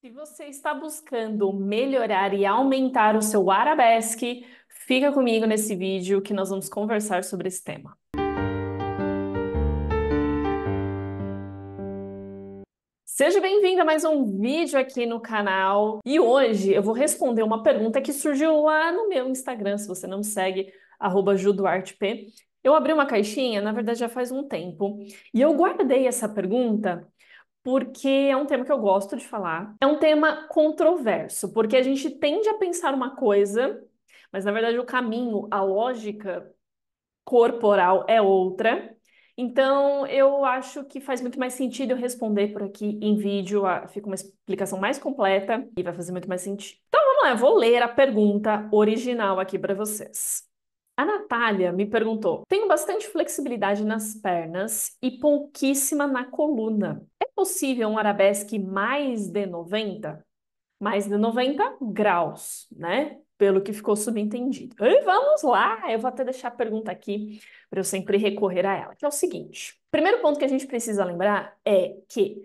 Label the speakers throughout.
Speaker 1: Se você está buscando melhorar e aumentar o seu arabesque, fica comigo nesse vídeo que nós vamos conversar sobre esse tema. Seja bem-vindo a mais um vídeo aqui no canal. E hoje eu vou responder uma pergunta que surgiu lá no meu Instagram, se você não me segue, juduartep. Eu abri uma caixinha, na verdade já faz um tempo, e eu guardei essa pergunta porque é um tema que eu gosto de falar. É um tema controverso, porque a gente tende a pensar uma coisa, mas na verdade o caminho, a lógica corporal é outra. Então, eu acho que faz muito mais sentido eu responder por aqui em vídeo, fica uma explicação mais completa e vai fazer muito mais sentido. Então, vamos lá, eu vou ler a pergunta original aqui para vocês. A Natália me perguntou: tenho bastante flexibilidade nas pernas e pouquíssima na coluna. É possível um arabesque mais de 90? Mais de 90 graus, né? Pelo que ficou subentendido. E vamos lá! Eu vou até deixar a pergunta aqui para eu sempre recorrer a ela, que é o seguinte: primeiro ponto que a gente precisa lembrar é que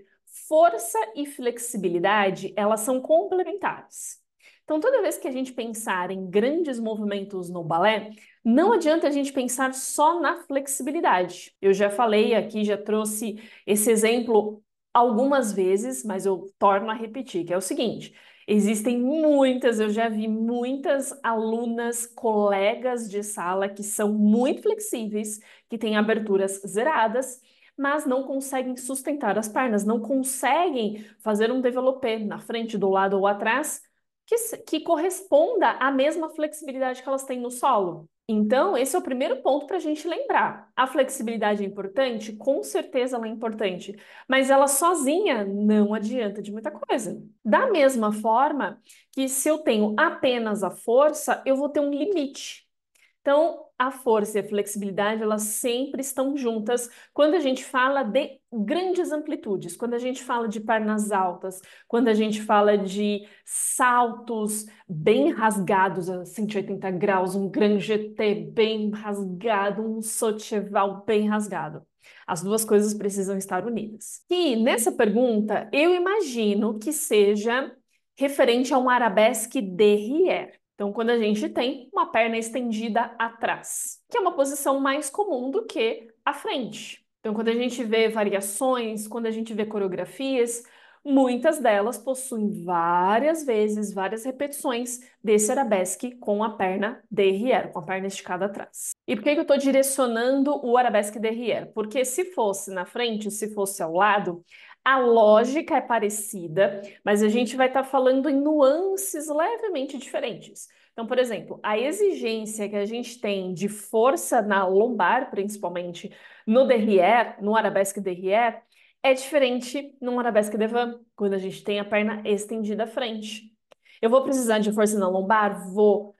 Speaker 1: força e flexibilidade elas são complementares. Então, toda vez que a gente pensar em grandes movimentos no balé, não adianta a gente pensar só na flexibilidade. Eu já falei aqui, já trouxe esse exemplo algumas vezes, mas eu torno a repetir, que é o seguinte: existem muitas, eu já vi muitas alunas, colegas de sala que são muito flexíveis, que têm aberturas zeradas, mas não conseguem sustentar as pernas, não conseguem fazer um developer na frente, do lado ou atrás, que, que corresponda à mesma flexibilidade que elas têm no solo. Então, esse é o primeiro ponto para a gente lembrar. A flexibilidade é importante? Com certeza ela é importante, mas ela sozinha não adianta de muita coisa. Da mesma forma que se eu tenho apenas a força, eu vou ter um limite. Então, a força e a flexibilidade, elas sempre estão juntas quando a gente fala de grandes amplitudes, quando a gente fala de pernas altas, quando a gente fala de saltos bem rasgados a 180 graus, um gran GT bem rasgado, um sotcheval bem rasgado. As duas coisas precisam estar unidas. E nessa pergunta, eu imagino que seja referente a um arabesque derrière. Então, quando a gente uhum. tem uma perna estendida atrás, que é uma posição mais comum do que a frente. Então, quando a gente vê variações, quando a gente vê coreografias, muitas delas possuem várias vezes, várias repetições desse arabesque com a perna derrière, com a perna esticada atrás. E por que eu estou direcionando o arabesque derrière? Porque se fosse na frente, se fosse ao lado, a lógica é parecida, mas a gente vai estar tá falando em nuances levemente diferentes. Então, por exemplo, a exigência que a gente tem de força na lombar, principalmente no derrière, no arabesque derrière, é diferente num arabesque devant, quando a gente tem a perna estendida à frente. Eu vou precisar de força na lombar? Vou.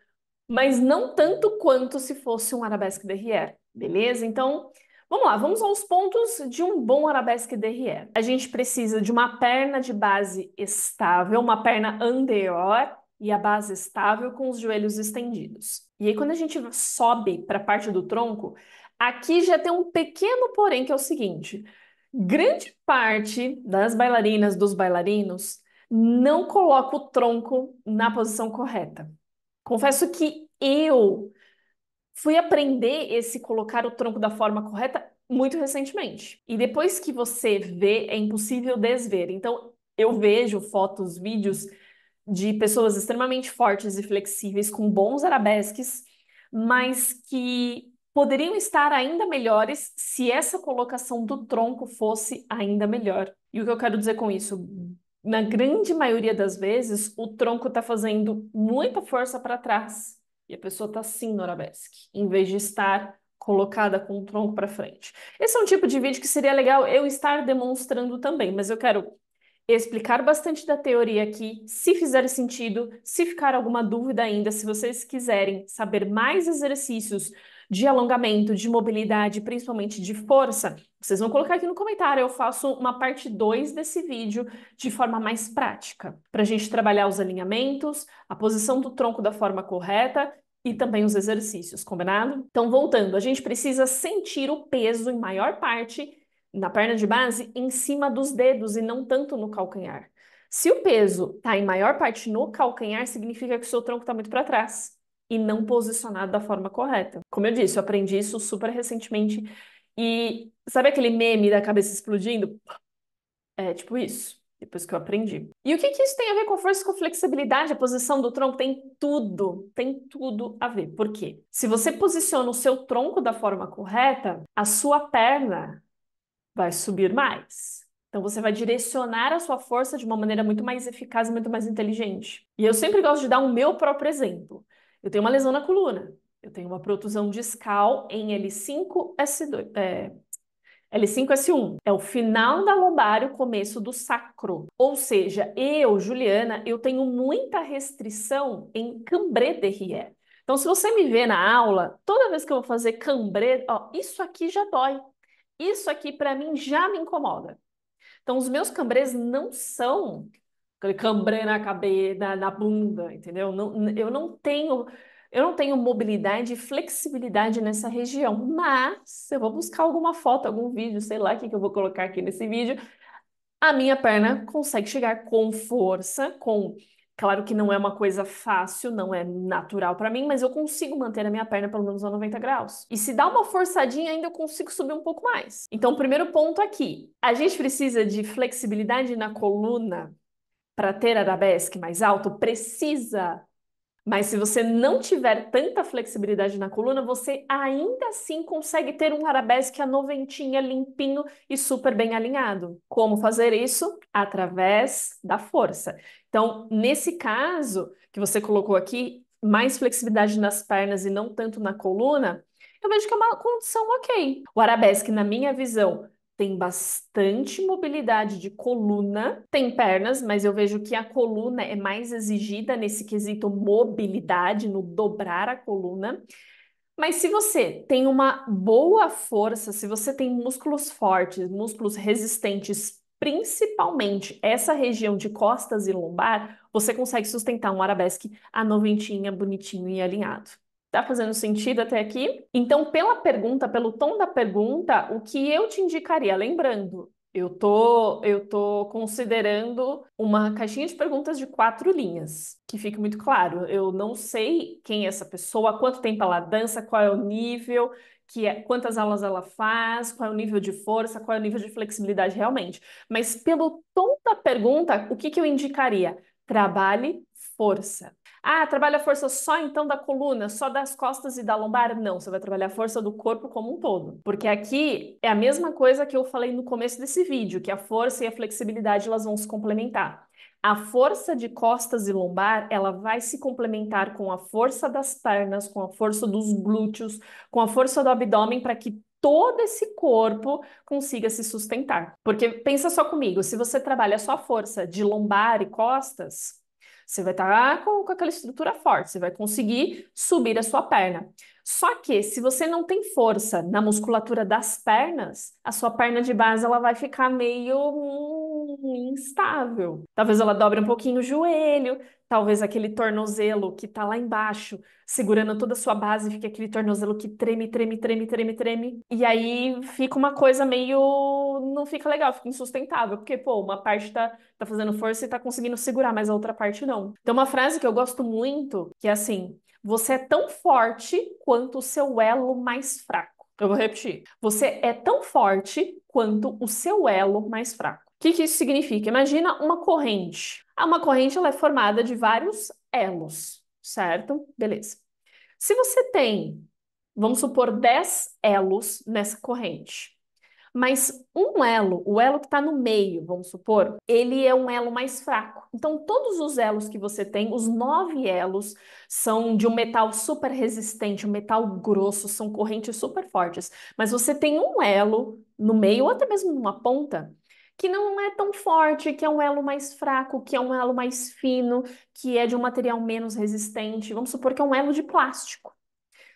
Speaker 1: Mas não tanto quanto se fosse um arabesque derrière, beleza? Então, Vamos lá, vamos aos pontos de um bom arabesque DRE. A gente precisa de uma perna de base estável, uma perna anterior e a base estável com os joelhos estendidos. E aí quando a gente sobe para a parte do tronco, aqui já tem um pequeno porém que é o seguinte: grande parte das bailarinas, dos bailarinos, não coloca o tronco na posição correta. Confesso que eu fui aprender esse colocar o tronco da forma correta muito recentemente. E depois que você vê, é impossível desver. Então, eu vejo fotos, vídeos de pessoas extremamente fortes e flexíveis, com bons arabesques, mas que poderiam estar ainda melhores se essa colocação do tronco fosse ainda melhor. E o que eu quero dizer com isso? Na grande maioria das vezes, o tronco está fazendo muita força para trás e a pessoa está assim no arabesque, em vez de estar colocada com o tronco para frente. Esse é um tipo de vídeo que seria legal eu estar demonstrando também, mas eu quero explicar bastante da teoria aqui, se fizer sentido, se ficar alguma dúvida ainda, se vocês quiserem saber mais exercícios de alongamento, de mobilidade, principalmente de força, vocês vão colocar aqui no comentário. Eu faço uma parte 2 desse vídeo de forma mais prática, para a gente trabalhar os alinhamentos, a posição do tronco da forma correta e também os exercícios, combinado? Então, voltando, a gente precisa sentir o peso em maior parte na perna de base em cima dos dedos e não tanto no calcanhar. Se o peso está em maior parte no calcanhar, significa que o seu tronco está muito para trás e não posicionado da forma correta. Como eu disse, eu aprendi isso super recentemente. E sabe aquele meme da cabeça explodindo? É tipo isso, depois que eu aprendi. E o que, que isso tem a ver com força e com flexibilidade? A posição do tronco tem tudo, tem tudo a ver. Por quê? Se você posiciona o seu tronco da forma correta, a sua perna vai subir mais. Então você vai direcionar a sua força de uma maneira muito mais eficaz e muito mais inteligente. E eu sempre gosto de dar o meu próprio exemplo. Eu tenho uma lesão na coluna, eu tenho uma protusão discal em L5S2, é, L5S1. É o final da lombar e o começo do sacro. Ou seja, eu, Juliana, eu tenho muita restrição em cambré de Então, se você me vê na aula, toda vez que eu vou fazer cambré, ó, isso aqui já dói. Isso aqui, para mim, já me incomoda. Então, os meus cambrés não são cambré na cabeça, na, na bunda, entendeu? Não, eu não tenho eu não tenho mobilidade e flexibilidade nessa região, mas eu vou buscar alguma foto, algum vídeo, sei lá o que, que eu vou colocar aqui nesse vídeo. A minha perna consegue chegar com força, com. Claro que não é uma coisa fácil, não é natural para mim, mas eu consigo manter a minha perna pelo menos a 90 graus. E se dá uma forçadinha, ainda eu consigo subir um pouco mais. Então, primeiro ponto aqui: a gente precisa de flexibilidade na coluna para ter arabesque mais alto, precisa. Mas se você não tiver tanta flexibilidade na coluna, você ainda assim consegue ter um arabesque a noventinha, limpinho e super bem alinhado. Como fazer isso? Através da força. Então, nesse caso que você colocou aqui, mais flexibilidade nas pernas e não tanto na coluna, eu vejo que é uma condição ok. O arabesque, na minha visão, tem bastante mobilidade de coluna, tem pernas, mas eu vejo que a coluna é mais exigida nesse quesito mobilidade, no dobrar a coluna. Mas se você tem uma boa força, se você tem músculos fortes, músculos resistentes, principalmente essa região de costas e lombar, você consegue sustentar um arabesque a noventinha bonitinho e alinhado. Tá fazendo sentido até aqui? Então, pela pergunta, pelo tom da pergunta, o que eu te indicaria? Lembrando, eu tô, eu tô considerando uma caixinha de perguntas de quatro linhas, que fique muito claro. Eu não sei quem é essa pessoa, quanto tempo ela dança, qual é o nível, que é, quantas aulas ela faz, qual é o nível de força, qual é o nível de flexibilidade realmente. Mas pelo tom da pergunta, o que, que eu indicaria? Trabalhe força. Ah, trabalha a força só então da coluna, só das costas e da lombar? Não, você vai trabalhar a força do corpo como um todo. Porque aqui é a mesma coisa que eu falei no começo desse vídeo, que a força e a flexibilidade elas vão se complementar. A força de costas e lombar, ela vai se complementar com a força das pernas, com a força dos glúteos, com a força do abdômen para que todo esse corpo consiga se sustentar. Porque pensa só comigo, se você trabalha só a força de lombar e costas, você vai estar tá com, com aquela estrutura forte, você vai conseguir subir a sua perna. Só que se você não tem força na musculatura das pernas, a sua perna de base ela vai ficar meio hum, instável. Talvez ela dobre um pouquinho o joelho, Talvez aquele tornozelo que está lá embaixo, segurando toda a sua base, fica aquele tornozelo que treme, treme, treme, treme, treme. E aí fica uma coisa meio. Não fica legal, fica insustentável, porque, pô, uma parte tá, tá fazendo força e tá conseguindo segurar, mas a outra parte não. Então, uma frase que eu gosto muito, que é assim: Você é tão forte quanto o seu elo mais fraco. Eu vou repetir. Você é tão forte quanto o seu elo mais fraco que, que isso significa? Imagina uma corrente. Ah, uma corrente ela é formada de vários elos, certo? Beleza. Se você tem, vamos supor, 10 elos nessa corrente, mas um elo, o elo que está no meio, vamos supor, ele é um elo mais fraco. Então, todos os elos que você tem, os nove elos, são de um metal super resistente, um metal grosso, são correntes super fortes. Mas você tem um elo no meio, ou até mesmo numa ponta, que não é tão forte, que é um elo mais fraco, que é um elo mais fino, que é de um material menos resistente. Vamos supor que é um elo de plástico.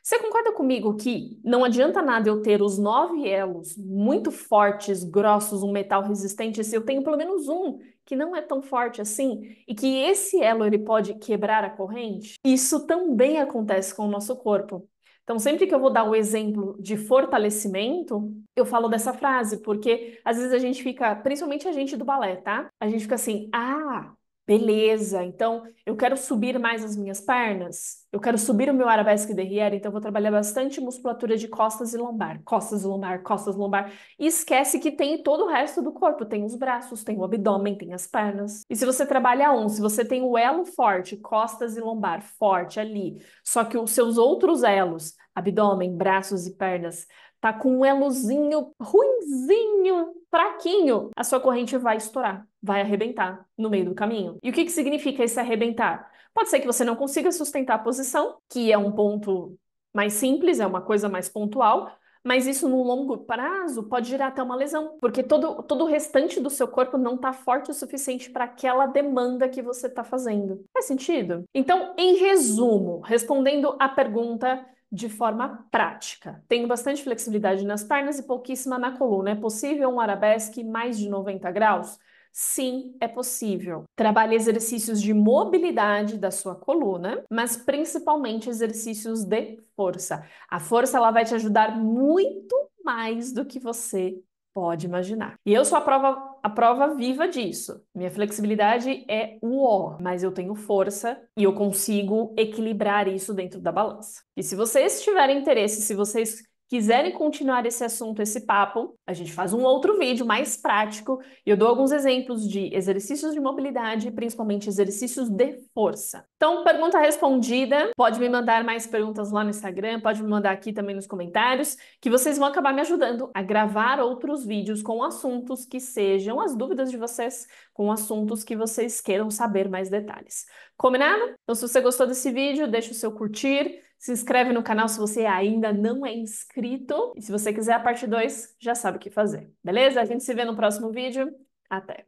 Speaker 1: Você concorda comigo que não adianta nada eu ter os nove elos muito fortes, grossos, um metal resistente, se eu tenho pelo menos um que não é tão forte assim e que esse elo ele pode quebrar a corrente? Isso também acontece com o nosso corpo. Então, sempre que eu vou dar o um exemplo de fortalecimento, eu falo dessa frase, porque às vezes a gente fica, principalmente a gente do balé, tá? A gente fica assim, ah, Beleza, então eu quero subir mais as minhas pernas, eu quero subir o meu arabesque derrière, então eu vou trabalhar bastante musculatura de costas e lombar, costas e lombar, costas e lombar. E esquece que tem todo o resto do corpo, tem os braços, tem o abdômen, tem as pernas. E se você trabalha um, se você tem o elo forte, costas e lombar forte ali, só que os seus outros elos, abdômen, braços e pernas, tá com um elozinho ruinzinho, fraquinho, a sua corrente vai estourar, vai arrebentar no meio do caminho. E o que, que significa esse arrebentar? Pode ser que você não consiga sustentar a posição, que é um ponto mais simples, é uma coisa mais pontual, mas isso no longo prazo pode gerar até uma lesão, porque todo, todo o restante do seu corpo não está forte o suficiente para aquela demanda que você está fazendo. Faz sentido? Então, em resumo, respondendo à pergunta de forma prática. Tenho bastante flexibilidade nas pernas e pouquíssima na coluna. É possível um arabesque mais de 90 graus? Sim, é possível. Trabalhe exercícios de mobilidade da sua coluna, mas principalmente exercícios de força. A força ela vai te ajudar muito mais do que você pode imaginar. E eu sou a prova a prova viva disso. Minha flexibilidade é o O, mas eu tenho força e eu consigo equilibrar isso dentro da balança. E se vocês tiverem interesse, se vocês quiserem continuar esse assunto, esse papo, a gente faz um outro vídeo mais prático e eu dou alguns exemplos de exercícios de mobilidade, principalmente exercícios de força. Então, pergunta respondida. Pode me mandar mais perguntas lá no Instagram, pode me mandar aqui também nos comentários, que vocês vão acabar me ajudando a gravar outros vídeos com assuntos que sejam as dúvidas de vocês, com assuntos que vocês queiram saber mais detalhes. Combinado? Então, se você gostou desse vídeo, deixa o seu curtir se inscreve no canal se você ainda não é inscrito. E se você quiser a parte 2, já sabe o que fazer. Beleza? A gente se vê no próximo vídeo. Até!